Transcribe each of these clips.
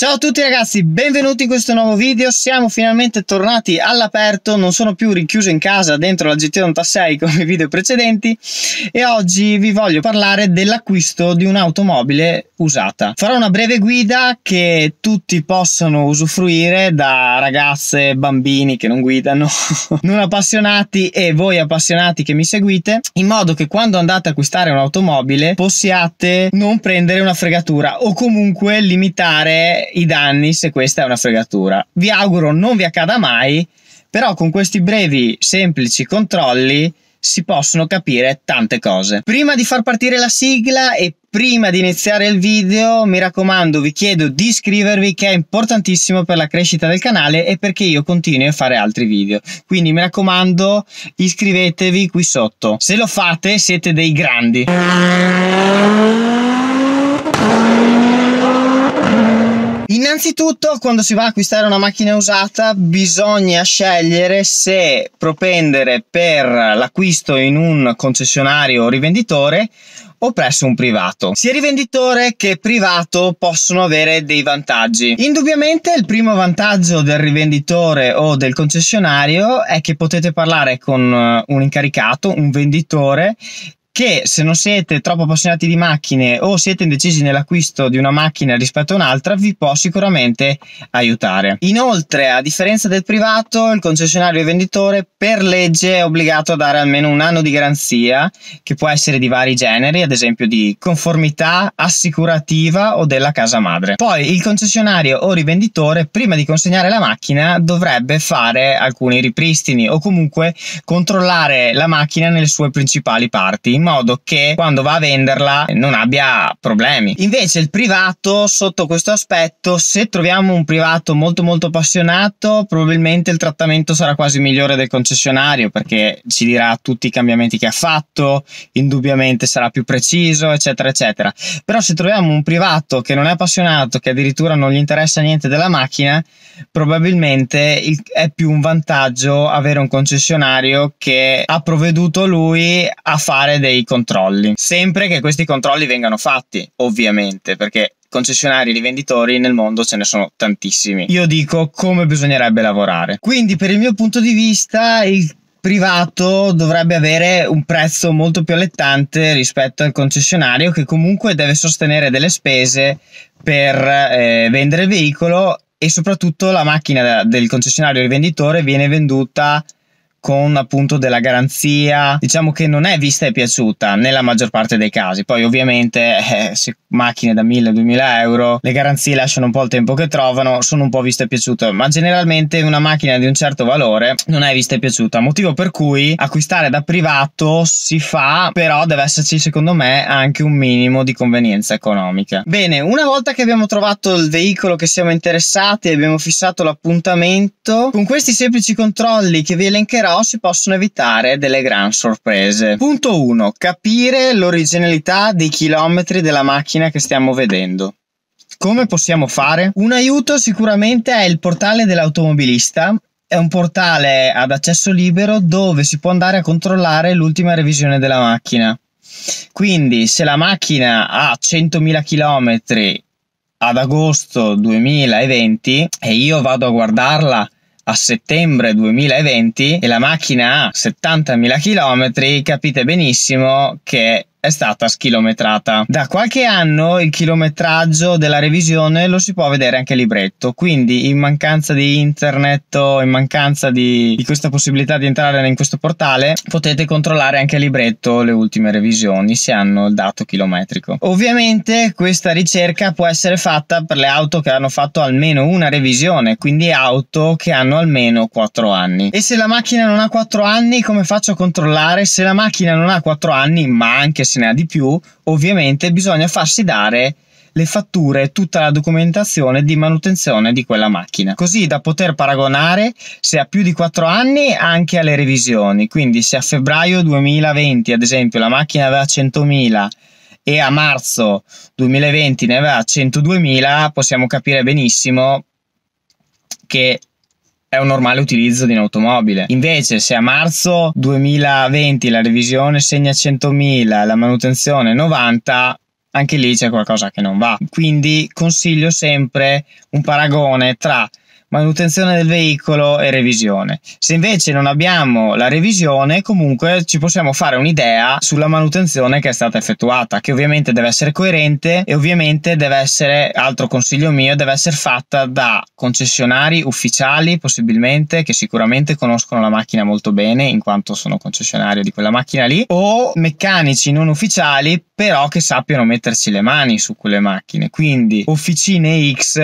Ciao a tutti ragazzi, benvenuti in questo nuovo video, siamo finalmente tornati all'aperto, non sono più rinchiuso in casa dentro la GT86 come i video precedenti e oggi vi voglio parlare dell'acquisto di un'automobile usata. Farò una breve guida che tutti possono usufruire da ragazze, bambini che non guidano, non appassionati e voi appassionati che mi seguite, in modo che quando andate a acquistare un'automobile possiate non prendere una fregatura o comunque limitare i danni se questa è una fregatura. Vi auguro non vi accada mai, però con questi brevi, semplici controlli si possono capire tante cose. Prima di far partire la sigla e prima di iniziare il video, mi raccomando, vi chiedo di iscrivervi che è importantissimo per la crescita del canale e perché io continui a fare altri video. Quindi mi raccomando, iscrivetevi qui sotto. Se lo fate siete dei grandi. Innanzitutto, quando si va a acquistare una macchina usata, bisogna scegliere se propendere per l'acquisto in un concessionario o rivenditore o presso un privato. Sia rivenditore che privato possono avere dei vantaggi. Indubbiamente il primo vantaggio del rivenditore o del concessionario è che potete parlare con eh, un incaricato, un venditore che se non siete troppo appassionati di macchine o siete indecisi nell'acquisto di una macchina rispetto a un'altra vi può sicuramente aiutare. Inoltre a differenza del privato il concessionario e venditore per legge è obbligato a dare almeno un anno di garanzia che può essere di vari generi ad esempio di conformità assicurativa o della casa madre. Poi il concessionario o rivenditore prima di consegnare la macchina dovrebbe fare alcuni ripristini o comunque controllare la macchina nelle sue principali parti modo che quando va a venderla non abbia problemi. Invece il privato sotto questo aspetto, se troviamo un privato molto molto appassionato, probabilmente il trattamento sarà quasi migliore del concessionario perché ci dirà tutti i cambiamenti che ha fatto, indubbiamente sarà più preciso, eccetera, eccetera. Però se troviamo un privato che non è appassionato, che addirittura non gli interessa niente della macchina, probabilmente è più un vantaggio avere un concessionario che ha provveduto lui a fare dei dei controlli, sempre che questi controlli vengano fatti, ovviamente, perché concessionari e rivenditori nel mondo ce ne sono tantissimi. Io dico come bisognerebbe lavorare. Quindi per il mio punto di vista il privato dovrebbe avere un prezzo molto più allettante rispetto al concessionario che comunque deve sostenere delle spese per eh, vendere il veicolo e soprattutto la macchina del concessionario rivenditore viene venduta con appunto della garanzia diciamo che non è vista e piaciuta nella maggior parte dei casi poi ovviamente eh, se macchine da 1000-2000 euro le garanzie lasciano un po' il tempo che trovano sono un po' vista e piaciute, ma generalmente una macchina di un certo valore non è vista e piaciuta motivo per cui acquistare da privato si fa però deve esserci secondo me anche un minimo di convenienza economica bene una volta che abbiamo trovato il veicolo che siamo interessati e abbiamo fissato l'appuntamento con questi semplici controlli che vi elencherò però si possono evitare delle gran sorprese. Punto 1. Capire l'originalità dei chilometri della macchina che stiamo vedendo. Come possiamo fare? Un aiuto sicuramente è il portale dell'automobilista è un portale ad accesso libero dove si può andare a controllare l'ultima revisione della macchina. Quindi, se la macchina ha 100.000 km ad agosto 2020 e io vado a guardarla a settembre 2020 e la macchina ha 70.000 km, capite benissimo che è stata schilometrata. Da qualche anno il chilometraggio della revisione lo si può vedere anche a libretto, quindi in mancanza di internet o in mancanza di, di, questa possibilità di entrare in questo portale potete controllare anche a libretto le ultime revisioni se hanno il dato chilometrico. Ovviamente questa ricerca può essere fatta per le auto che hanno fatto almeno una revisione, quindi auto che hanno almeno 4 anni. E se la macchina non ha 4 anni come faccio a controllare? Se la macchina non ha 4 anni ma anche se ne ha di più, ovviamente bisogna farsi dare le fatture e tutta la documentazione di manutenzione di quella macchina, così da poter paragonare se ha più di 4 anni anche alle revisioni. Quindi se a febbraio 2020, ad esempio, la macchina aveva 100.000 e a marzo 2020 ne aveva 102.000, possiamo capire benissimo che è un normale utilizzo di un'automobile. Invece, se a marzo 2020 la revisione segna 100.000, la manutenzione 90, anche lì c'è qualcosa che non va. Quindi consiglio sempre un paragone tra manutenzione del veicolo e revisione. Se invece non abbiamo la revisione, comunque ci possiamo fare un'idea sulla manutenzione che è stata effettuata, che ovviamente deve essere coerente e ovviamente deve essere, altro consiglio mio, deve essere fatta da concessionari ufficiali possibilmente che sicuramente conoscono la macchina molto bene in quanto sono concessionario di quella macchina lì o meccanici non ufficiali però che sappiano metterci le mani su quelle macchine. Quindi officine X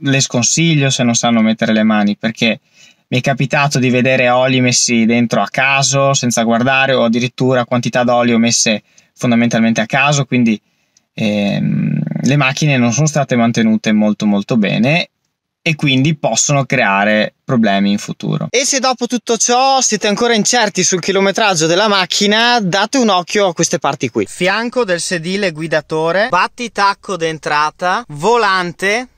le sconsiglio se non sanno mettere le mani perché mi è capitato di vedere oli messi dentro a caso senza guardare o addirittura quantità d'olio messe fondamentalmente a caso quindi ehm, le macchine non sono state mantenute molto molto bene e quindi possono creare problemi in futuro. E se dopo tutto ciò siete ancora incerti sul chilometraggio della macchina, date un occhio a queste parti qui. Fianco del sedile guidatore, battitacco d'entrata, volante,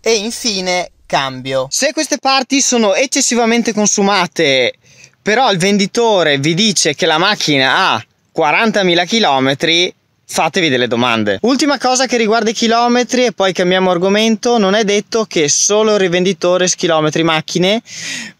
e infine cambio. Se queste parti sono eccessivamente consumate, però il venditore vi dice che la macchina ha 40.000 km, fatevi delle domande. Ultima cosa che riguarda i chilometri e poi cambiamo argomento, non è detto che solo il rivenditore schilometri macchine,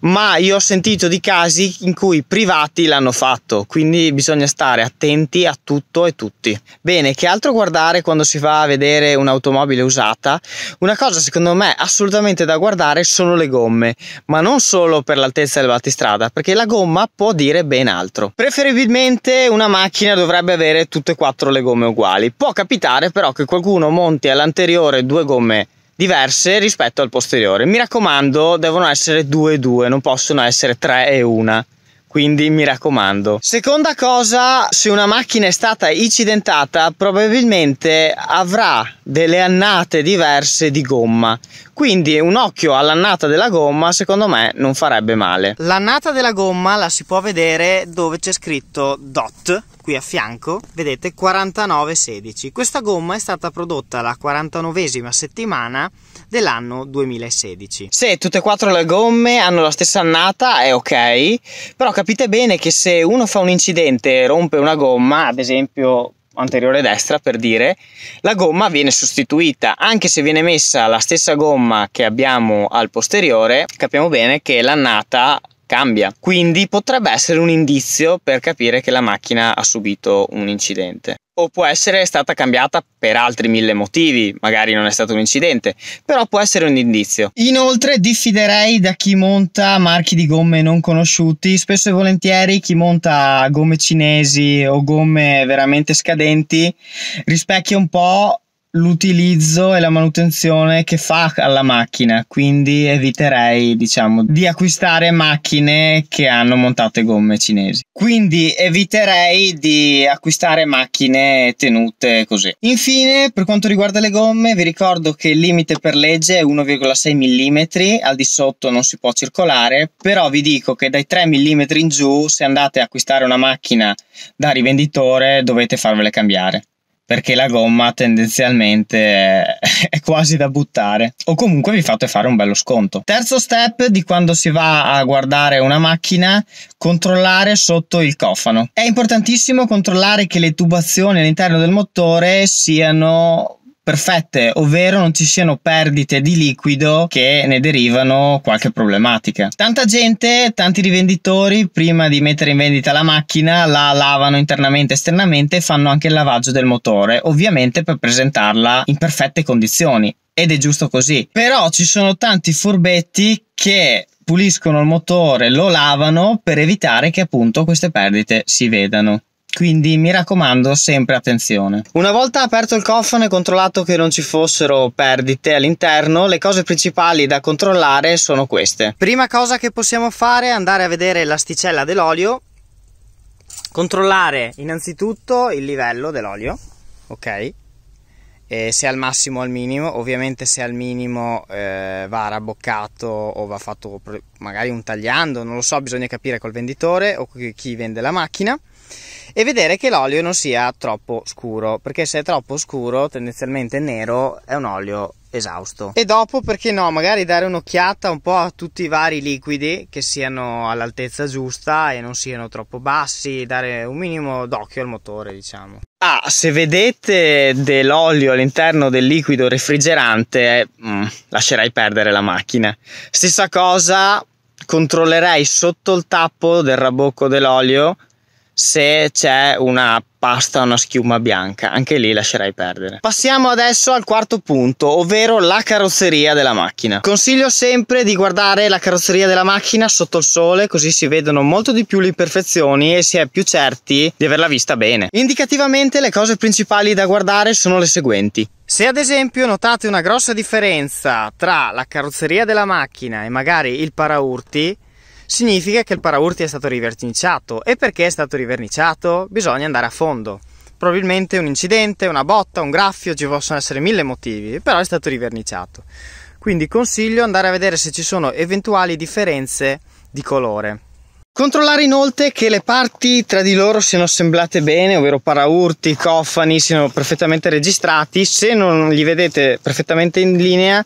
ma io ho sentito di casi in cui privati l'hanno fatto, quindi bisogna stare attenti a tutto e tutti. Bene, che altro guardare quando si va a vedere un'automobile usata? Una cosa secondo me assolutamente da guardare sono le gomme, ma non solo per l'altezza del battistrada, perché la gomma può dire ben altro. Preferibilmente una macchina dovrebbe avere tutte e quattro le gomme gomme uguali. Può capitare però che qualcuno monti all'anteriore due gomme diverse rispetto al posteriore. Mi raccomando, devono essere due e due, non possono essere tre e una. quindi mi raccomando. Seconda cosa, se una macchina è stata incidentata, probabilmente avrà delle annate diverse di gomma. Quindi un occhio all'annata della gomma, secondo me, non farebbe male. L'annata della gomma la si può vedere dove c'è scritto DOT qui a fianco vedete 4916. Questa gomma è stata prodotta la 49esima settimana dell'anno 2016. Se tutte e quattro le gomme hanno la stessa annata è ok, però capite bene che se uno fa un incidente e rompe una gomma, ad esempio anteriore destra per dire, la gomma viene sostituita, anche se viene messa la stessa gomma che abbiamo al posteriore, capiamo bene che l'annata cambia. Quindi potrebbe essere un indizio per capire che la macchina ha subito un incidente. O può essere stata cambiata per altri mille motivi, magari non è stato un incidente, però può essere un indizio. Inoltre diffiderei da chi monta marchi di gomme non conosciuti, spesso e volentieri chi monta gomme cinesi o gomme veramente scadenti rispecchia un po' l'utilizzo e la manutenzione che fa alla macchina quindi eviterei diciamo di acquistare macchine che hanno montate gomme cinesi quindi eviterei di acquistare macchine tenute così infine per quanto riguarda le gomme vi ricordo che il limite per legge è 1,6 mm al di sotto non si può circolare però vi dico che dai 3 mm in giù se andate a acquistare una macchina da rivenditore dovete farvele cambiare perché la gomma tendenzialmente è quasi da buttare o comunque vi fate fare un bello sconto. Terzo step di quando si va a guardare una macchina, controllare sotto il cofano. È importantissimo controllare che le tubazioni all'interno del motore siano perfette, ovvero non ci siano perdite di liquido che ne derivano qualche problematica. Tanta gente, tanti rivenditori, prima di mettere in vendita la macchina, la lavano internamente e esternamente e fanno anche il lavaggio del motore, ovviamente per presentarla in perfette condizioni. Ed è giusto così. Però ci sono tanti furbetti che puliscono il motore, lo lavano per evitare che appunto queste perdite si vedano. Quindi mi raccomando, sempre attenzione. Una volta aperto il cofano e controllato che non ci fossero perdite all'interno, le cose principali da controllare sono queste. Prima cosa che possiamo fare è andare a vedere l'asticella dell'olio, controllare innanzitutto il livello dell'olio, ok? E se al massimo o al minimo, ovviamente se al minimo eh, va rabboccato o va fatto magari un tagliando, non lo so, bisogna capire col venditore o chi vende la macchina e vedere che l'olio non sia troppo scuro, perché se è troppo scuro, tendenzialmente nero, è un olio esausto. E dopo, perché no, magari dare un'occhiata un po' a tutti i vari liquidi che siano all'altezza giusta e non siano troppo bassi, dare un minimo d'occhio al motore, diciamo. Ah, se vedete dell'olio all'interno del liquido refrigerante, mm, lascerai perdere la macchina. Stessa cosa, controllerei sotto il tappo del rabocco dell'olio se c'è una pasta o una schiuma bianca, anche lì lascerai perdere. Passiamo adesso al quarto punto, ovvero la carrozzeria della macchina. Consiglio sempre di guardare la carrozzeria della macchina sotto il sole, così si vedono molto di più le imperfezioni e si è più certi di averla vista bene. Indicativamente le cose principali da guardare sono le seguenti. Se ad esempio notate una grossa differenza tra la carrozzeria della macchina e magari il paraurti, significa che il paraurti è stato riverniciato. E perché è stato riverniciato? Bisogna andare a fondo. Probabilmente un incidente, una botta, un graffio, ci possono essere mille motivi, però è stato riverniciato. Quindi consiglio andare a vedere se ci sono eventuali differenze di colore. Controllare inoltre che le parti tra di loro siano assemblate bene, ovvero paraurti, cofani siano perfettamente registrati. Se non li vedete perfettamente in linea,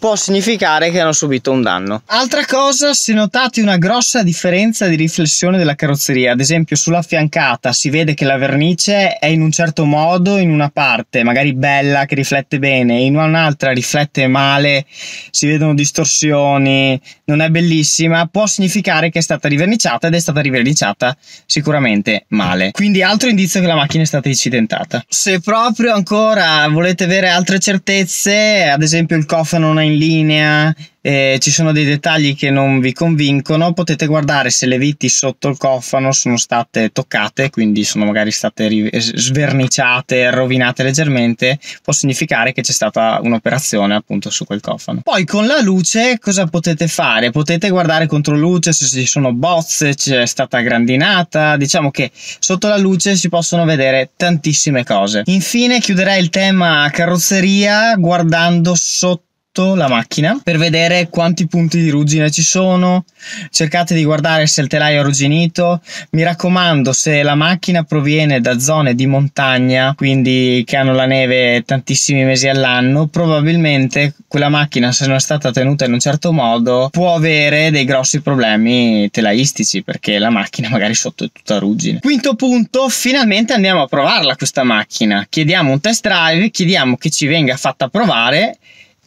può significare che hanno subito un danno. Altra cosa, se notate una grossa differenza di riflessione della carrozzeria, ad esempio sulla fiancata si vede che la vernice è in un certo modo in una parte, magari bella che riflette bene, in un'altra riflette male, si vedono distorsioni, non è bellissima, può significare che è stata riverniciata ed è stata riverniciata sicuramente male. Quindi altro indizio che la macchina è stata incidentata. Se proprio ancora volete avere altre certezze, ad esempio il cofano non è in linea, eh, ci sono dei dettagli che non vi convincono, potete guardare se le viti sotto il cofano sono state toccate, quindi sono magari state eh, sverniciate, rovinate leggermente, può significare che c'è stata un'operazione appunto su quel cofano. Poi con la luce cosa potete fare? Potete guardare contro luce se ci sono bozze, c'è stata grandinata, diciamo che sotto la luce si possono vedere tantissime cose. Infine chiuderei il tema carrozzeria guardando sotto sotto la macchina per vedere quanti punti di ruggine ci sono, cercate di guardare se il telaio è arrugginito, mi raccomando se la macchina proviene da zone di montagna, quindi che hanno la neve tantissimi mesi all'anno, probabilmente quella macchina se non è stata tenuta in un certo modo può avere dei grossi problemi telaistici perché la macchina magari sotto è tutta ruggine. Quinto punto, finalmente andiamo a provarla questa macchina, chiediamo un test drive, chiediamo che ci venga fatta provare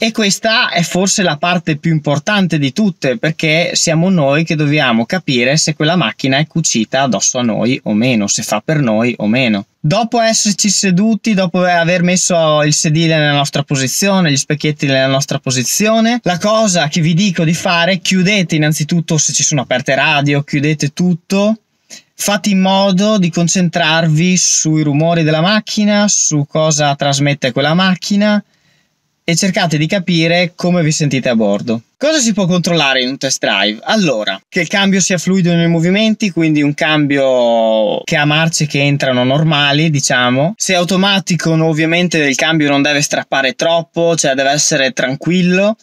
e questa è forse la parte più importante di tutte, perché siamo noi che dobbiamo capire se quella macchina è cucita addosso a noi o meno, se fa per noi o meno. Dopo esserci seduti, dopo aver messo il sedile nella nostra posizione, gli specchietti nella nostra posizione, la cosa che vi dico di fare, è chiudete innanzitutto se ci sono aperte radio, chiudete tutto, fate in modo di concentrarvi sui rumori della macchina, su cosa trasmette quella macchina e cercate di capire come vi sentite a bordo. Cosa si può controllare in un test drive? Allora, che il cambio sia fluido nei movimenti, quindi un cambio che ha marce che entrano normali, diciamo. Se è automatico, ovviamente il cambio non deve strappare troppo, cioè deve essere tranquillo.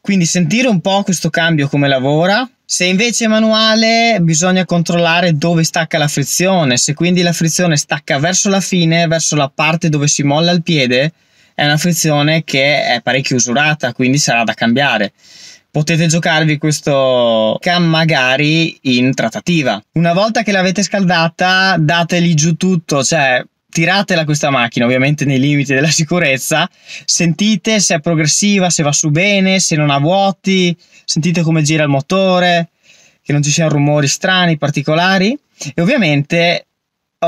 Quindi sentire un po' questo cambio come lavora, se invece è manuale, bisogna controllare dove stacca la frizione. Se quindi la frizione stacca verso la fine, verso la parte dove si molla il piede, è una frizione che è parecchio usurata, quindi sarà da cambiare. Potete giocarvi questo cam magari in trattativa. Una volta che l'avete scaldata, dateli giù tutto, cioè tiratela questa macchina, ovviamente nei limiti della sicurezza, sentite se è progressiva, se va su bene, se non ha vuoti, sentite come gira il motore, che non ci siano rumori strani, particolari e ovviamente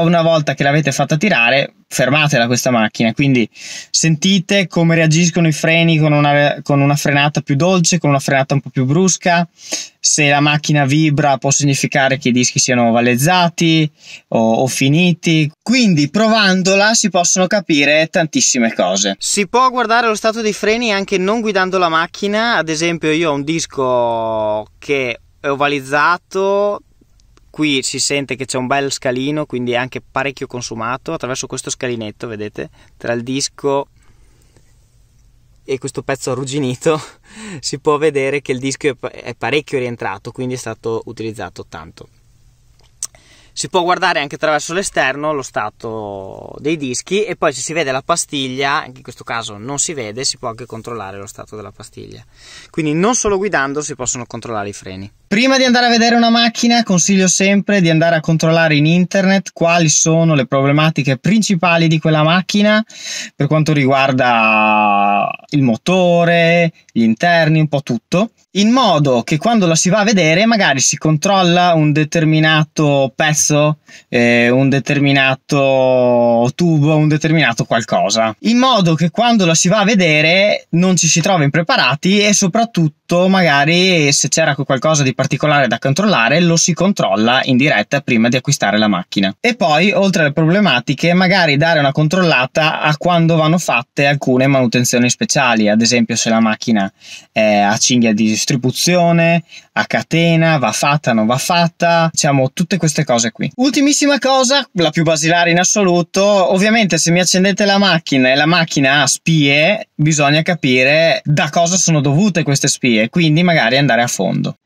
una volta che l'avete fatta tirare, fermatela questa macchina. Quindi sentite come reagiscono i freni con una, con una, frenata più dolce, con una frenata un po' più brusca. Se la macchina vibra può significare che i dischi siano vallezzati o, o finiti. Quindi provandola si possono capire tantissime cose. Si può guardare lo stato dei freni anche non guidando la macchina. Ad esempio io ho un disco che è ovalizzato Qui si sente che c'è un bel scalino, quindi è anche parecchio consumato attraverso questo scalinetto, vedete, tra il disco e questo pezzo arrugginito si può vedere che il disco è parecchio rientrato, quindi è stato utilizzato tanto si può guardare anche attraverso l'esterno lo stato dei dischi e poi se si vede la pastiglia, anche in questo caso non si vede, si può anche controllare lo stato della pastiglia. Quindi non solo guidando si possono controllare i freni. Prima di andare a vedere una macchina consiglio sempre di andare a controllare in internet quali sono le problematiche principali di quella macchina per quanto riguarda il motore, gli interni, un po' tutto, in modo che quando la si va a vedere magari si controlla un determinato pezzo pezzo, eh, un determinato tubo, un determinato qualcosa, in modo che quando la si va a vedere non ci si trova impreparati e soprattutto sotto magari se c'era qualcosa di particolare da controllare lo si controlla in diretta prima di acquistare la macchina. E poi oltre alle problematiche magari dare una controllata a quando vanno fatte alcune manutenzioni speciali, ad esempio se la macchina è a cinghia di distribuzione, a catena, va fatta, non va fatta, diciamo tutte queste cose qui. Ultimissima cosa, la più basilare in assoluto, ovviamente se mi accendete la macchina e la macchina ha spie, bisogna capire da cosa sono dovute queste spie quindi magari andare a fondo.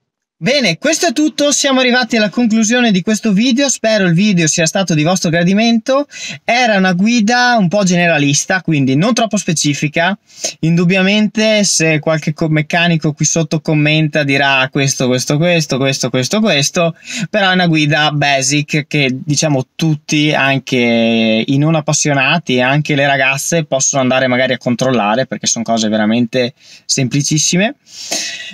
Bene, questo è tutto, siamo arrivati alla conclusione di questo video, spero il video sia stato di vostro gradimento, era una guida un po' generalista, quindi non troppo specifica, indubbiamente se qualche meccanico qui sotto commenta dirà questo, questo, questo, questo, questo, questo, però è una guida basic che diciamo tutti, anche i non appassionati e anche le ragazze possono andare magari a controllare perché sono cose veramente semplicissime.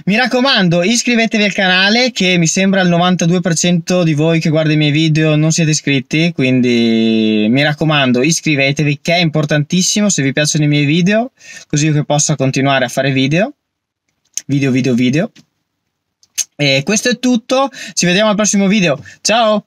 Mi raccomando, iscrivetevi al canale canale che mi sembra il 92% di voi che guarda i miei video non siete iscritti, quindi mi raccomando iscrivetevi che è importantissimo se vi piacciono i miei video, così che possa continuare a fare video, video, video, video. E questo è tutto, ci vediamo al prossimo video, ciao!